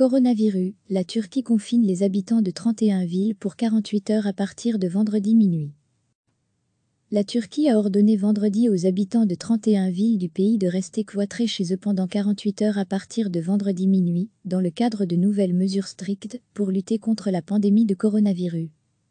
Coronavirus, la Turquie confine les habitants de 31 villes pour 48 heures à partir de vendredi minuit. La Turquie a ordonné vendredi aux habitants de 31 villes du pays de rester cloîtrés chez eux pendant 48 heures à partir de vendredi minuit, dans le cadre de nouvelles mesures strictes pour lutter contre la pandémie de coronavirus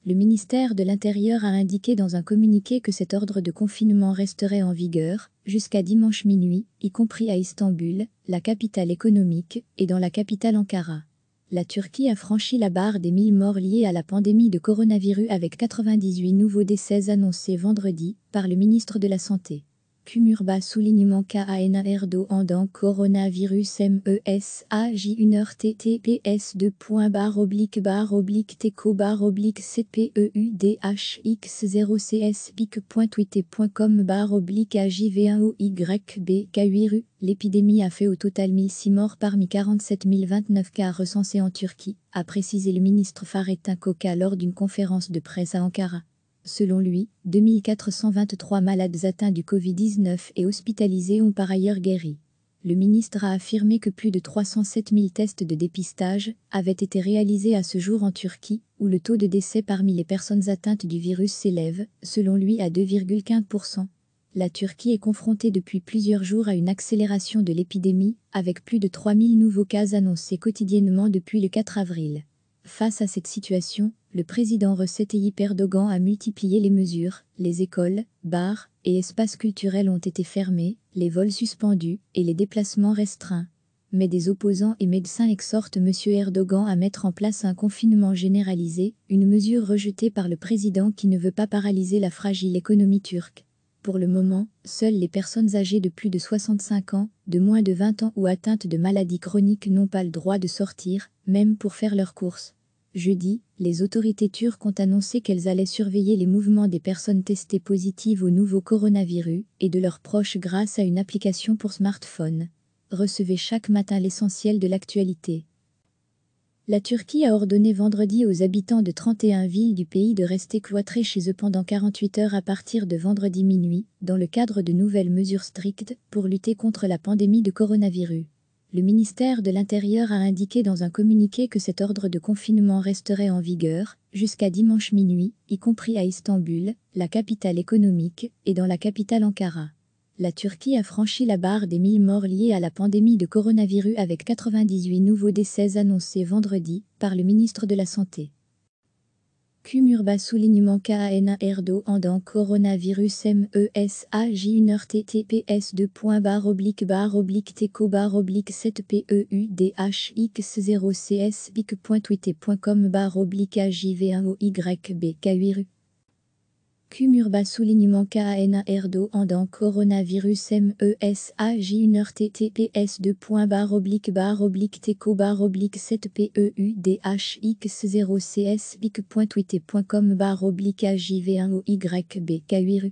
le ministère de l'Intérieur a indiqué dans un communiqué que cet ordre de confinement resterait en vigueur jusqu'à dimanche minuit, y compris à Istanbul, la capitale économique, et dans la capitale Ankara. La Turquie a franchi la barre des 1000 morts liés à la pandémie de coronavirus avec 98 nouveaux décès annoncés vendredi par le ministre de la Santé. Cumurba soulignement KANARDO andan coronavirus MESAJ 1 h TTPS 2 barre oblique barre oblique teco barre oblique CPEUDHX 0 CS pic.twitter.com barre oblique AJV1OYBK8RU L'épidémie a fait au total 1006 morts parmi 47 029 cas recensés en Turquie, a précisé le ministre Faretin Koka lors d'une conférence de presse à Ankara. Selon lui, 2423 malades atteints du Covid-19 et hospitalisés ont par ailleurs guéri. Le ministre a affirmé que plus de 307 000 tests de dépistage avaient été réalisés à ce jour en Turquie, où le taux de décès parmi les personnes atteintes du virus s'élève, selon lui, à 2,15%. La Turquie est confrontée depuis plusieurs jours à une accélération de l'épidémie, avec plus de 3000 nouveaux cas annoncés quotidiennement depuis le 4 avril. Face à cette situation, le président Recep Tayyip Erdogan a multiplié les mesures, les écoles, bars et espaces culturels ont été fermés, les vols suspendus et les déplacements restreints. Mais des opposants et médecins exhortent M. Erdogan à mettre en place un confinement généralisé, une mesure rejetée par le président qui ne veut pas paralyser la fragile économie turque. Pour le moment, seules les personnes âgées de plus de 65 ans, de moins de 20 ans ou atteintes de maladies chroniques n'ont pas le droit de sortir, même pour faire leurs courses. Jeudi, les autorités turques ont annoncé qu'elles allaient surveiller les mouvements des personnes testées positives au nouveau coronavirus et de leurs proches grâce à une application pour smartphone. Recevez chaque matin l'essentiel de l'actualité. La Turquie a ordonné vendredi aux habitants de 31 villes du pays de rester cloîtrés chez eux pendant 48 heures à partir de vendredi minuit, dans le cadre de nouvelles mesures strictes pour lutter contre la pandémie de coronavirus le ministère de l'Intérieur a indiqué dans un communiqué que cet ordre de confinement resterait en vigueur jusqu'à dimanche minuit, y compris à Istanbul, la capitale économique, et dans la capitale Ankara. La Turquie a franchi la barre des 1000 morts liés à la pandémie de coronavirus avec 98 nouveaux décès annoncés vendredi par le ministre de la Santé. Cumurba soulignement KANA Erdo andan coronavirus MESAJ 1 e TTPS 2 barre oblique barre oblique teco barre oblique 7 PEUDHX 0 CS barre oblique AJV1OYBK8 murba soulignement KANARDO Erdo andan coronavirus MESAJ 1 e TTPS 2 point barre oblique barre oblique teco barre oblique 7 PEUDHX 0 CS pic.twitter.com barre oblique AJV1 OYBK8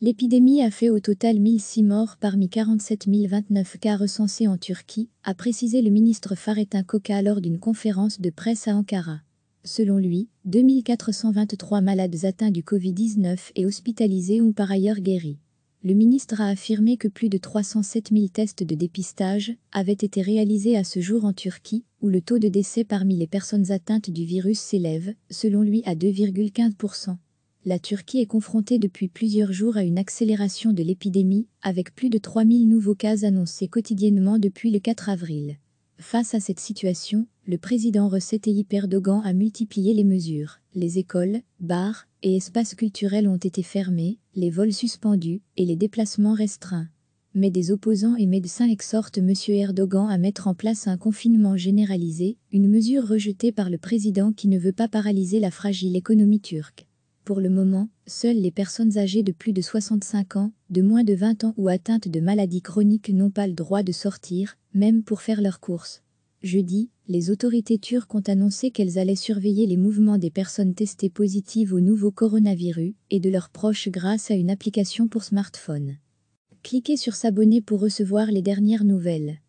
L'épidémie a fait au total 1006 morts parmi 47 029 cas recensés en Turquie, a précisé le ministre Faretin Koka lors d'une conférence de presse à Ankara. Selon lui, 2423 malades atteints du Covid-19 et hospitalisés ont par ailleurs guéri. Le ministre a affirmé que plus de 307 000 tests de dépistage avaient été réalisés à ce jour en Turquie, où le taux de décès parmi les personnes atteintes du virus s'élève, selon lui, à 2,15%. La Turquie est confrontée depuis plusieurs jours à une accélération de l'épidémie, avec plus de 3 000 nouveaux cas annoncés quotidiennement depuis le 4 avril. Face à cette situation, le président Recep Tayyip Erdogan a multiplié les mesures. Les écoles, bars et espaces culturels ont été fermés, les vols suspendus et les déplacements restreints. Mais des opposants et médecins exhortent M. Erdogan à mettre en place un confinement généralisé, une mesure rejetée par le président qui ne veut pas paralyser la fragile économie turque. Pour le moment, seules les personnes âgées de plus de 65 ans, de moins de 20 ans ou atteintes de maladies chroniques n'ont pas le droit de sortir, même pour faire leurs courses. Jeudi, les autorités turques ont annoncé qu'elles allaient surveiller les mouvements des personnes testées positives au nouveau coronavirus et de leurs proches grâce à une application pour smartphone. Cliquez sur S'abonner pour recevoir les dernières nouvelles.